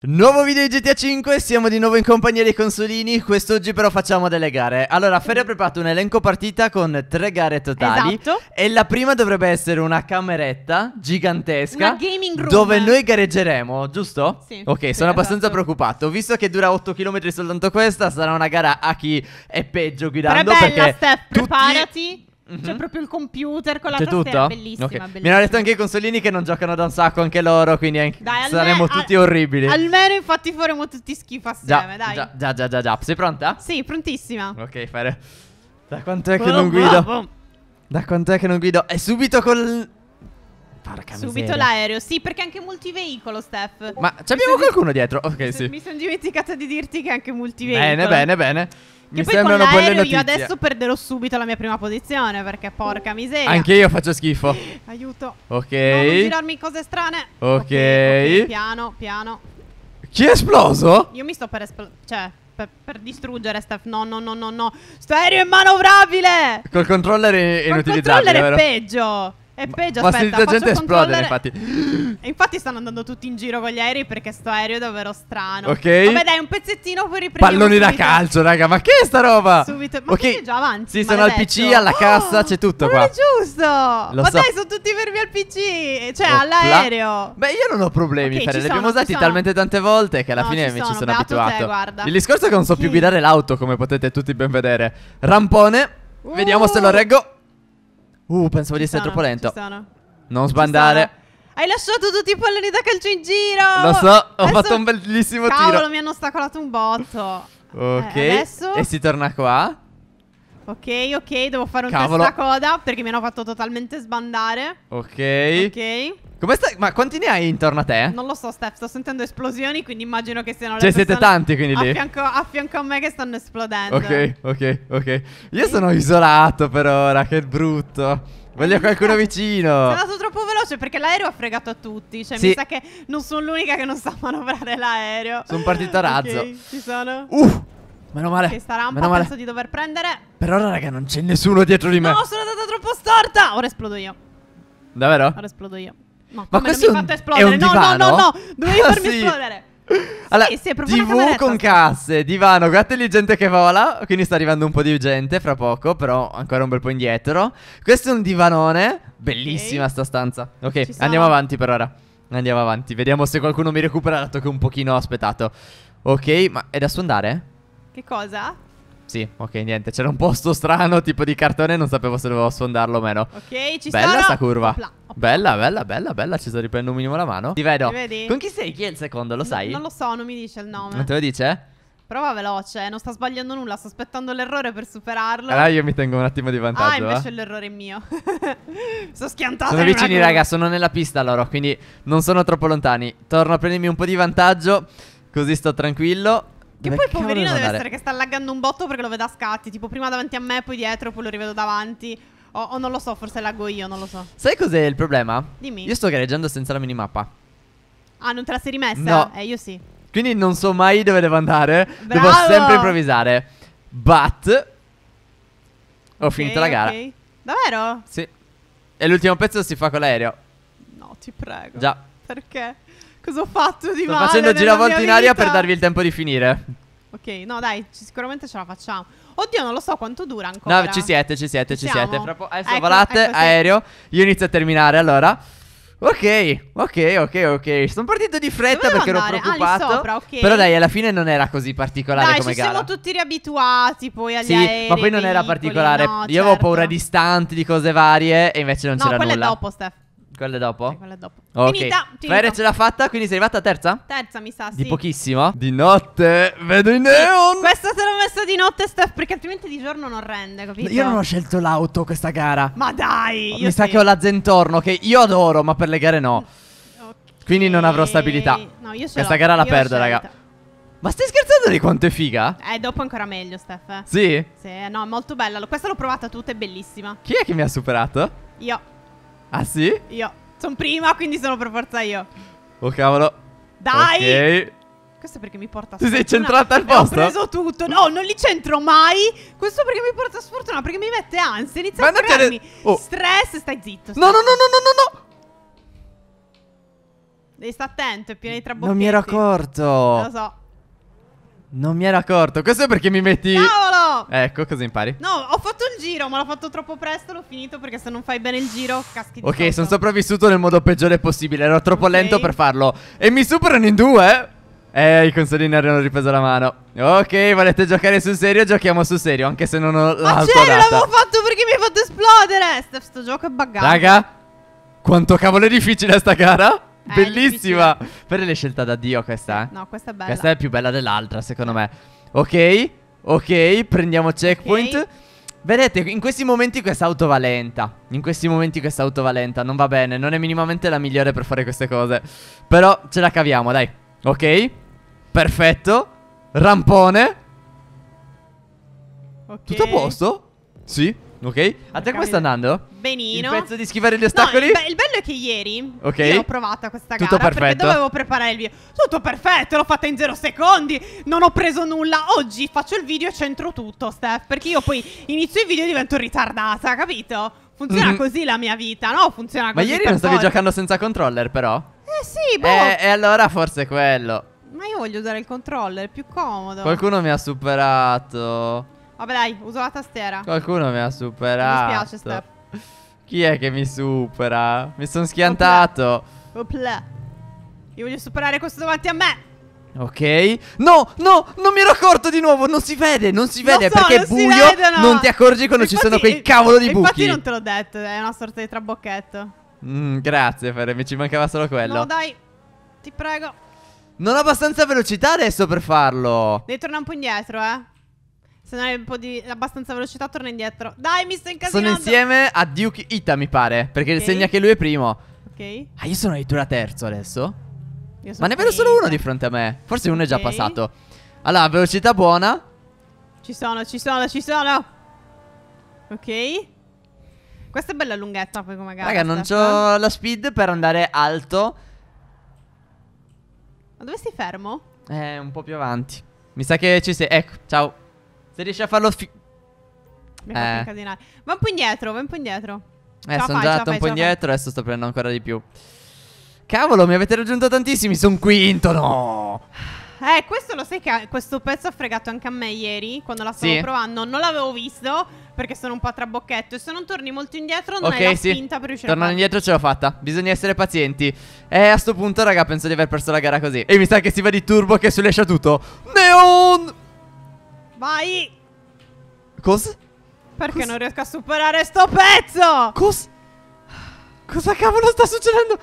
Nuovo video di GTA 5, siamo di nuovo in compagnia dei consolini, quest'oggi però facciamo delle gare Allora Ferri ha preparato un elenco partita con tre gare totali Esatto E la prima dovrebbe essere una cameretta gigantesca Una gaming room Dove noi gareggeremo, giusto? Sì Ok, sì, sono abbastanza esatto. preoccupato Visto che dura 8 km soltanto questa, sarà una gara a chi è peggio guidando Però è bella Steph, preparati tutti Mm-hmm. C'è proprio il computer con la C'è tastiera, tutto? bellissima, okay. bellissima. Mi hanno detto anche i consolini che non giocano da un sacco anche loro, quindi anche dai, saremo tutti al- orribili. Almeno infatti faremo tutti schifo assieme, già, dai. Già, già, già, già, già. Sei pronta? Sì, prontissima. Ok, fare. Da quant'è che non boh, boh, guido? Boh. Da quant'è che non guido? È subito col Porca Subito miseria. l'aereo, sì, perché anche multiveicolo, Steph. Ma c'abbiamo qualcuno dietro? Ok, sì. Mi sono dimenticata di dirti che anche multiveicolo. Bene, bene, bene. Che mi poi sembrano con l'aereo io adesso perderò subito la mia prima posizione perché porca miseria. Anche io faccio schifo. Aiuto. Ok. No, non girarmi cose strane. Ok. okay, okay. Piano, piano. Chi è esploso? Io mi sto per esplodere. Cioè, per, per, distruggere Steph. No, no, no, no, no. Sto aereo è manovrabile. Col controller è inutilizzabile. Col controller è vero? peggio. È peggio, ma aspetta, la gente esplode, infatti. E Infatti stanno andando tutti in giro con gli aerei perché sto aereo è davvero strano. Ok. Vabbè, dai, un pezzettino poi riprendiamo Palloni subito. da calcio, raga, ma che è sta roba? Subito. Ma okay. già avanti. Sì, sono al PC, alla oh, cassa, oh, c'è tutto qua. Ma è giusto. Lo ma so. dai, sono tutti fermi al PC, cioè Opla. all'aereo. Beh, io non ho problemi, okay, Li abbiamo usati talmente tante volte che alla no, fine ci mi ci sono abituato. Te, guarda. Il discorso è che non so più guidare l'auto, come potete tutti ben vedere. Rampone, vediamo se lo reggo. Uh, pensavo di essere troppo lento. Non sbandare. Hai lasciato tutti i palloni da calcio in giro. Lo so, ho adesso... fatto un bellissimo Cavolo, tiro. Cavolo, mi hanno ostacolato un botto. Ok. Eh, adesso... E si torna qua. Ok, ok, devo fare un Cavolo. coda perché mi hanno fatto totalmente sbandare. Ok. Ok. Come stai? Ma quanti ne hai intorno a te? Non lo so, Steph, sto sentendo esplosioni, quindi immagino che siano le Cioè, siete tanti quindi lì. A fianco, a fianco a me che stanno esplodendo. Ok, ok, ok. Io sono isolato per ora, che brutto. Voglio qualcuno vicino. Sono andato troppo veloce perché l'aereo ha fregato a tutti. Cioè, sì. mi sa che non sono l'unica che non sa manovrare l'aereo. Sono partito a razzo. Okay, ci sono. Uh! meno male. Che sarà un meno po' male. penso di dover prendere. Per ora, raga, non c'è nessuno dietro di me. No, sono andata troppo storta. Ora esplodo io. Davvero? Ora esplodo io. No, ma questo non mi hai fatto esplodere. È un divano? No, no, no, no. Dovevi ah, farmi sì. esplodere. Allora, sì, sì, TV con casse, divano, guardate lì gente che vola, quindi sta arrivando un po' di gente fra poco, però ancora un bel po' indietro. Questo è un divanone, bellissima okay. sta stanza. Ok, andiamo avanti per ora. Andiamo avanti, vediamo se qualcuno mi recupera dato che un pochino ho aspettato. Ok, ma è da andare? Che cosa? Sì, ok, niente, c'era un posto strano tipo di cartone non sapevo se dovevo sfondarlo o meno Ok, ci bella sono Bella sta curva opla, opla. Bella, bella, bella, bella, ci sto riprendendo un minimo la mano Ti vedo Ti vedi? Con chi sei? Chi è il secondo? Lo sai? N non lo so, non mi dice il nome Non te lo dice? Prova veloce, non sta sbagliando nulla, sto aspettando l'errore per superarlo Allora io mi tengo un attimo di vantaggio Ah, invece eh. l'errore è mio Sono schiantato Sono vicini raga, sono nella pista loro, quindi non sono troppo lontani Torno a prendermi un po' di vantaggio Così sto tranquillo che Dove poi poverino deve andare? essere che sta laggando un botto perché lo vede a scatti. Tipo prima davanti a me, poi dietro, poi lo rivedo davanti. O, o non lo so, forse laggo io, non lo so. Sai cos'è il problema? Dimmi. Io sto gareggiando senza la minimappa. Ah, non te la sei rimessa? No. Eh, io sì. Quindi non so mai dove devo andare. Bravo. Devo sempre improvvisare. But. Ho okay, finito la gara. Okay. Davvero? Sì. E l'ultimo pezzo si fa con l'aereo. No, ti prego. Già. Perché? Cosa ho fatto di Sto male? Sto facendo giravolte in aria per darvi il tempo di finire. Ok, no dai, sicuramente ce la facciamo. Oddio, non lo so quanto dura ancora. No, ci siete, ci siete, ci, ci diciamo. siete. Po- adesso ecco, volate, ecco, sì. aereo. Io inizio a terminare allora. Ok, ok, ok, ok. Sono partito di fretta Dovevo perché andare? ero ah, preoccupato. Ah, sopra, okay. Però dai, alla fine non era così particolare dai, come gara. Ci siamo tutti riabituati poi agli sì, aerei. ma poi non era particolare. No, Io certo. avevo paura di stanti, di cose varie e invece non no, c'era nulla. No, quella è dopo, Steph. Quella dopo? Eh, quella dopo. Ok. Finita, Fere ce l'ha fatta, quindi sei arrivata a terza? Terza, mi sa, sì. Di pochissimo. Di notte vedo i neon. Questa te l'ho messa di notte, Steph, perché altrimenti di giorno non rende, capito? Io non ho scelto l'auto questa gara. Ma dai! Mi sì. sa che ho la Zentorno, che io adoro, ma per le gare no. Okay. Quindi non avrò stabilità. No, io ce Questa gara la io perdo, raga. Ma stai scherzando di quanto è figa? Eh, dopo ancora meglio, Steph. Sì? Sì, eh, no, è molto bella. Questa l'ho provata tutta, è bellissima. Chi è che mi ha superato? Io. Ah sì? Io. Sono prima, quindi sono per forza io. Oh cavolo. Dai! Ok. Questo perché mi porta sfortuna. Ti sei centrata al eh, posto? Ho preso tutto. No, non li centro mai. Questo perché mi porta sfortuna, perché mi mette ansia. Inizia Ma a crearmi oh. stress. Stai zitto. Stai. No, no, no, no, no, no, no. Devi stare attento, è pieno di trabocchetti. Non mi ero accorto. Lo so. Non mi ero accorto. Questo è perché mi metti... Ciao! Ecco, cosa impari? No, ho fatto il giro, ma l'ho fatto troppo presto, l'ho finito perché se non fai bene il giro caschi di Ok, sono sopravvissuto nel modo peggiore possibile, ero troppo okay. lento per farlo. E mi superano in due, eh, i consolini hanno ripreso la mano. Ok, volete giocare sul serio? Giochiamo sul serio, anche se non ho la Ma c'era, l'avevo fatto perché mi hai fatto esplodere. Steph, sto gioco è buggato. Raga, quanto cavolo è difficile sta gara? Eh, Bellissima. Difficile. Per le scelte da Dio questa, eh. No, questa è bella. Questa è più bella dell'altra, secondo me. Ok. Ok, prendiamo checkpoint. Okay. Vedete, in questi momenti quest'auto va lenta. In questi momenti quest'auto va lenta. Non va bene, non è minimamente la migliore per fare queste cose. Però ce la caviamo, dai. Ok, perfetto. Rampone. Okay. Tutto a posto? Sì. Ok? A te come sta andando? Benino. Il pezzo di schivare gli ostacoli? No, il, be- il, bello è che ieri Ok. io ho provata questa gara Tutto perfetto. perché dovevo preparare il video. Tutto perfetto, l'ho fatta in 0 secondi, non ho preso nulla. Oggi faccio il video e centro tutto, Steph, perché io poi inizio il video e divento ritardata, capito? Funziona mm-hmm. così la mia vita, no? Funziona così. Ma ieri non stavi poi. giocando senza controller, però? Eh sì, boh. Eh, e allora forse è quello. Ma io voglio usare il controller, è più comodo. Qualcuno mi ha superato. Vabbè dai, uso la tastiera. Qualcuno mi ha superato. Mi spiace, Steph Chi è che mi supera? Mi sono schiantato. Opla. Io voglio superare questo davanti a me. Ok No, no, non mi ero accorto di nuovo Non si vede, non si vede so, Perché è buio vede, Non ti accorgi quando infatti, ci sono quei cavolo di infatti buchi Infatti non te l'ho detto È una sorta di trabocchetto mm, Grazie Ferre Mi ci mancava solo quello No dai Ti prego Non ho abbastanza velocità adesso per farlo Devi tornare un po' indietro eh se no è un po' di abbastanza velocità, torna indietro. Dai, mi sto incasinando. Sono insieme a Duke Ita, mi pare. Perché okay. segna che lui è primo. Ok. Ah, io sono addirittura terzo adesso. Ma ne vedo solo uno di fronte a me. Forse uno è già passato. Allora, velocità buona. Ci sono, ci sono, ci sono. Ok. Questa è bella lunghetta poi come gara. Raga, non ho la speed per andare alto. Ma dove sei fermo? Eh, un po' più avanti. Mi sa che ci sei. Ecco, ciao. Se riesci a farlo fi- Mi ha eh. fatto incasinare. Va un po' indietro, va un po' indietro. Eh, sono già andato un po' indietro, adesso sto prendendo ancora di più. Cavolo, mi avete raggiunto tantissimi, sono quinto, no! Eh, questo lo sai che questo pezzo ha fregato anche a me ieri quando la stavo sì. provando. Non l'avevo visto perché sono un po' a trabocchetto. E se non torni molto indietro, non okay, hai la sì. spinta per riuscire Tornando a indietro ce l'ho fatta. Bisogna essere pazienti. E a sto punto, raga, penso di aver perso la gara così. E mi sa che si va di turbo che tutto Neon! Vai! Cosa? Perché Cos non riesco a superare sto pezzo? Cosa? Cosa cavolo sta succedendo?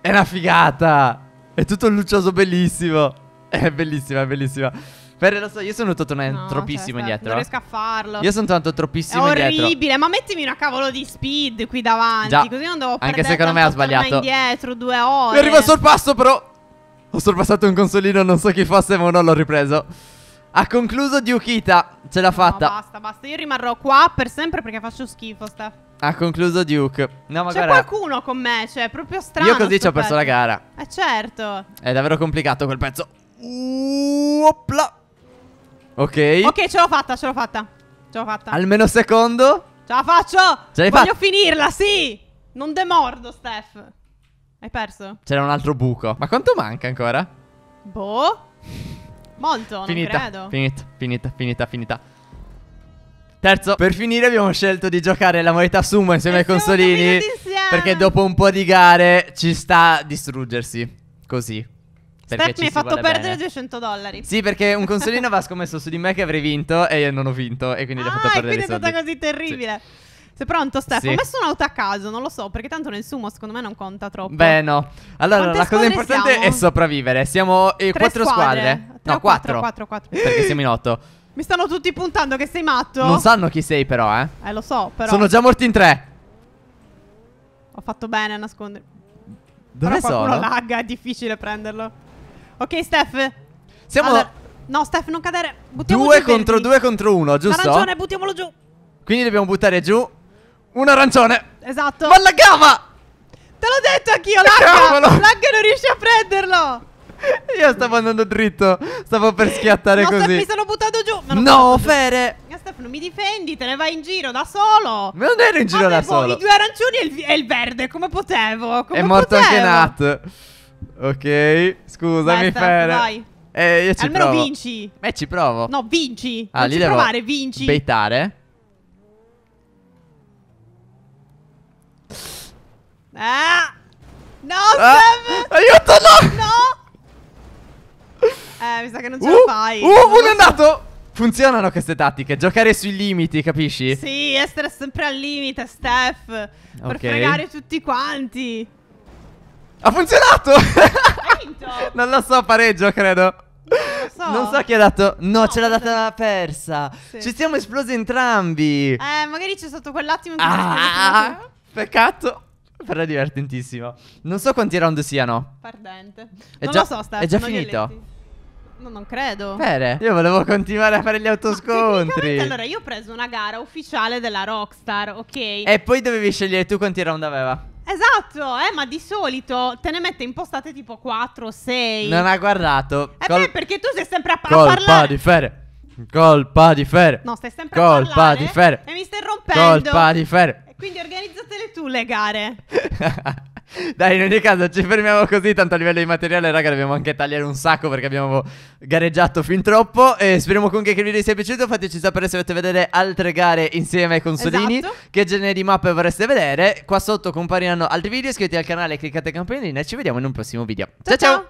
È una figata! È tutto lucioso bellissimo! È bellissima, è bellissima. Per, lo so, io sono tornato no, troppissimo cioè, indietro. Non riesco a farlo. Io sono tornato troppissimo è indietro. È orribile, ma mettimi una cavolo di speed qui davanti. Già. Così non devo Anche secondo me ha sbagliato. indietro due ore. Mi arriva il sorpasso, però. Ho sorpassato un consolino, non so chi fosse, ma non l'ho ripreso. Ha concluso Duke Ce l'ha fatta. No, basta, basta. Io rimarrò qua per sempre perché faccio schifo, Steph. Ha concluso Duke. No, ma C'è qualcuno con me, cioè, è proprio strano. Io così ci ho perso pezzo. la gara. Eh, certo. È davvero complicato quel pezzo. Uh, Ok. Ok, ce l'ho fatta, ce l'ho fatta. Ce l'ho fatta. Almeno secondo. Ce la faccio. Ce l'hai fatta. Voglio finirla, sì. Non demordo, Steph. Hai perso? C'era un altro buco. Ma quanto manca ancora? Boh. Molto, finita, credo. Finita, finita, finita, finita. Terzo, per finire abbiamo scelto di giocare la moneta sumo insieme e ai consolini. Perché dopo un po' di gare ci sta a distruggersi. Così. Steph mi hai fatto perdere bene. 200 dollari. Sì, perché un consolino aveva scommesso su di me che avrei vinto e io non ho vinto. E quindi ah, gli ho fatto perdere i soldi. Ah, quindi è stata così terribile. Sì. Sei pronto, Stefano? Sì. Ho messo un auto a caso, non lo so, perché tanto nel sumo secondo me non conta troppo. Beh, no. Allora, Quante la cosa importante siamo? è sopravvivere. Siamo eh, quattro squadre. squadre. no, quattro. Quattro, quattro. Perché siamo in otto. Mi stanno tutti puntando che sei matto. Non sanno chi sei, però, eh. Eh, lo so, però. Sono già morti in tre. Ho fatto bene a nascondere. Dove però sono? lagga, è difficile prenderlo. Ok, Steph. Siamo... Allora... No, Steph, non cadere. Buttiamo due contro due contro uno, giusto? Ha ragione, buttiamolo giù. Quindi dobbiamo buttare giù un arancione. Esatto. Ma la laggava! Te l'ho detto anch'io, lagga! Cavolo! Lagga non riesce a prenderlo! Io stavo andando dritto, stavo per schiattare no, così. Steph, mi sono buttato giù. no, Fere! Giù. No, mi difendi, te ne vai in giro da solo. Ma non ero in giro Avevo da boh, solo. i due arancioni e il, e il verde, come potevo? Come È morto potevo? anche Nat. Ok, scusami, vai, Fere. Vai. Eh, io ci Almeno provo. vinci. Eh, ci provo. No, vinci. Ah, non lì ci devo provare, vinci. Beitare. Ah! No, ah! Sam! Aiuto, no! No! Eh, mi sa che non ce uh, la fai. Uh, uno è andato! Funzionano queste tattiche, giocare sui limiti, capisci? Sì, essere sempre al limite, Steph. Per okay. fregare tutti quanti. Ha funzionato! vinto! non lo so, pareggio, credo. So. Non so chi ha dato. No, no ce l'ha data persa. Sì. Ci siamo esplosi entrambi. Eh, magari c'è stato quell'attimo in cui. Ah, peccato. Però è divertentissimo. Non so quanti round siano. Perdente. È non già, lo so, Steph, È già finito. No, non credo. Bene, io volevo continuare a fare gli autoscontri. Allora, io ho preso una gara ufficiale della Rockstar, ok? E poi dovevi scegliere tu quanti round aveva. Esatto, eh, ma di solito te ne mette impostate tipo 4 o 6. Non ha guardato. Eh Col... beh, perché tu sei sempre a, pa- Colpa a parlare. di fere. Colpa di fere. No, stai sempre Colpa a parlare. Colpa di fere. Eh? E mi stai rompendo. Colpa di fere. Quindi organizza tu le gare. Dai, in ogni caso ci fermiamo così, tanto a livello di materiale, raga, dobbiamo anche tagliare un sacco perché abbiamo gareggiato fin troppo. E speriamo comunque che il video vi sia piaciuto. Fateci sapere se volete vedere altre gare insieme ai consolini. Esatto. Che genere di mappe vorreste vedere. Qua sotto compariranno altri video. Iscrivetevi al canale, cliccate campanellina e ci vediamo in un prossimo video. ciao! ciao. ciao.